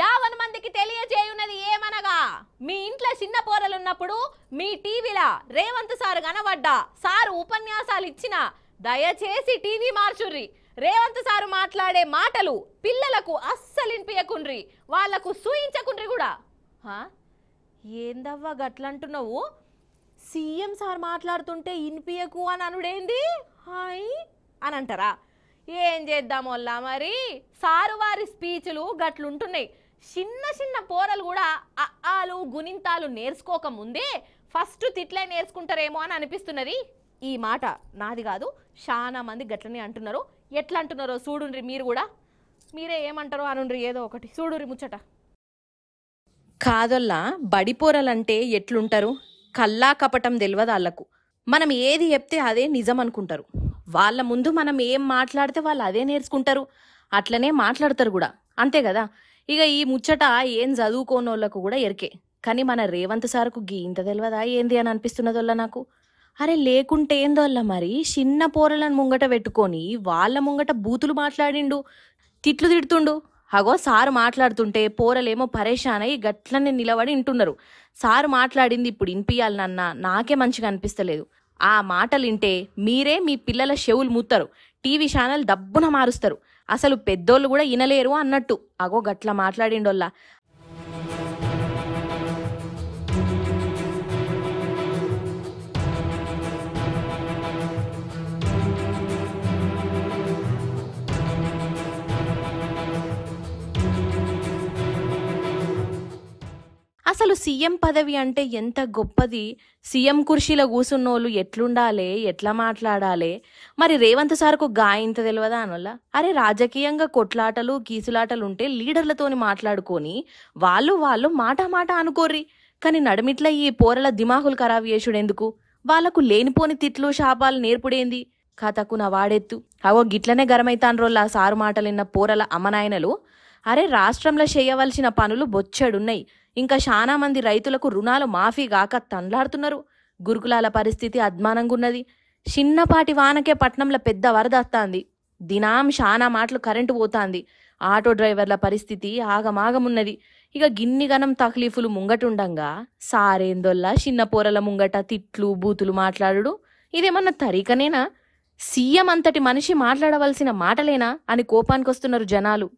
యావన్ మందికి తెలియజేయున్నది ఏమనగా మీ ఇంట్లో చిన్న పోరలున్నప్పుడు మీ టీవీలా రేవంత్ సారు కనబడ్డా సారు ఉపన్యాసాలు ఇచ్చిన దయచేసి టీవీ మార్చుర్రి రేవంత్ సారు మాట్లాడే మాటలు పిల్లలకు అస్సలింపియకుండ్రి వాళ్లకు సూయించకుండ్రి కూడా ఏందవ్వ గట్లంటున్నావు సీఎం సార్ మాట్లాడుతుంటే ఇన్పియకు అని అనుడేంది హాయ్ అని అంటారా ఏం చేద్దాం మరి సారు వారి స్పీచ్లు గట్లుంటున్నాయి చిన్న చిన్న పోరలు కూడా అఆలు గుణింతాలు నేర్చుకోక ముందే ఫస్ట్ తిట్లే నేర్చుకుంటారేమో అని అనిపిస్తున్నది ఈ మాట నాది కాదు చాలా మంది గట్లనే అంటున్నారు ఎట్లా అంటున్నారో చూడుండ్రి మీరు కూడా మీరే ఏమంటారో అనుండ్రి ఏదో ఒకటి చూడురి ముచ్చట కాదొల్లా బడిపోరలంటే ఎట్లుంటారు కల్లా కపటం తెలియదు వాళ్ళకు మనం ఏది చెప్తే అదే నిజం అనుకుంటారు వాళ్ళ ముందు మనం ఏం మాట్లాడితే వాళ్ళు అదే నేర్చుకుంటారు అట్లనే మాట్లాడతారు కూడా అంతే కదా ఇక ఈ ముచ్చట ఏం చదువుకోనోళ్ళకు కూడా ఎరికే కానీ మన రేవంత్ సార్కు గీ ఇంత తెలియదా ఏంది అని వల్ల నాకు అరే లేకుంటే ఏందోళ్ళ మరి చిన్న పోరలను ముంగట పెట్టుకొని వాళ్ళ ముంగట బూతులు మాట్లాడిండు తిట్లు తిడుతుండు అగో సారు మాట్లాడుతుంటే పోరలేమో పరేషాన్ అయ్యి గట్లనే నిలబడి వింటున్నారు సారు మాట్లాడింది ఇప్పుడు వినిపియాలి నాకే మంచిగా అనిపిస్తలేదు ఆ మాటలింటే మీరే మీ పిల్లల షెవులు మూతారు టీవీ ఛానల్ దబ్బున మారుస్తారు అసలు పెద్దోళ్ళు కూడా వినలేరు అన్నట్టు అగో గట్ల మాట్లాడిండోళ్ళ అసలు సీఎం పదవి అంటే ఎంత గొప్పది సీఎం కుర్చీలో కూసున్నోళ్ళు ఎట్లుండాలి ఎట్లా మాట్లాడాలి మరి రేవంత్ సార్కు గా ఇంత తెలియదా అనల అరే రాజకీయంగా కొట్లాటలు కీసులాటలు ఉంటే లీడర్లతోని మాట్లాడుకొని వాళ్ళు వాళ్ళు మాట మాట అనుకోర్రి కానీ నడిమిట్ల ఈ పోరల దిమాగులు ఖరాబ్ చేసుడెందుకు వాళ్లకు లేనిపోని తిట్లు శాపాలు నేర్పుడేంది కథకు నా వాడెత్తు అవో గిట్లనే గరమైతాన్ ఆ సారు మాటలిన్న పోరల అమనాయనలు అరే రాష్ట్రంలో చేయవలసిన పనులు బొచ్చడున్నాయి ఇంకా మంది రైతులకు రుణాలు మాఫీ గాక తండ్లాడుతున్నారు గురుకులాల పరిస్థితి అద్మానంగున్నది చిన్నపాటి వానకే పట్నంలో పెద్ద వరద వస్తాంది దినాం చాలా మాటలు కరెంటు పోతాంది ఆటో డ్రైవర్ల పరిస్థితి ఆగమాగమున్నది ఇక గిన్ని గనం తక్లీఫులు ముంగటుండంగా సారేందొల్లా చిన్న పోరల ముంగట తిట్లు బూతులు మాట్లాడు ఇదేమన్నా తరీకనేనా సీఎం అంతటి మనిషి మాట్లాడవలసిన మాటలేనా అని కోపానికొస్తున్నారు జనాలు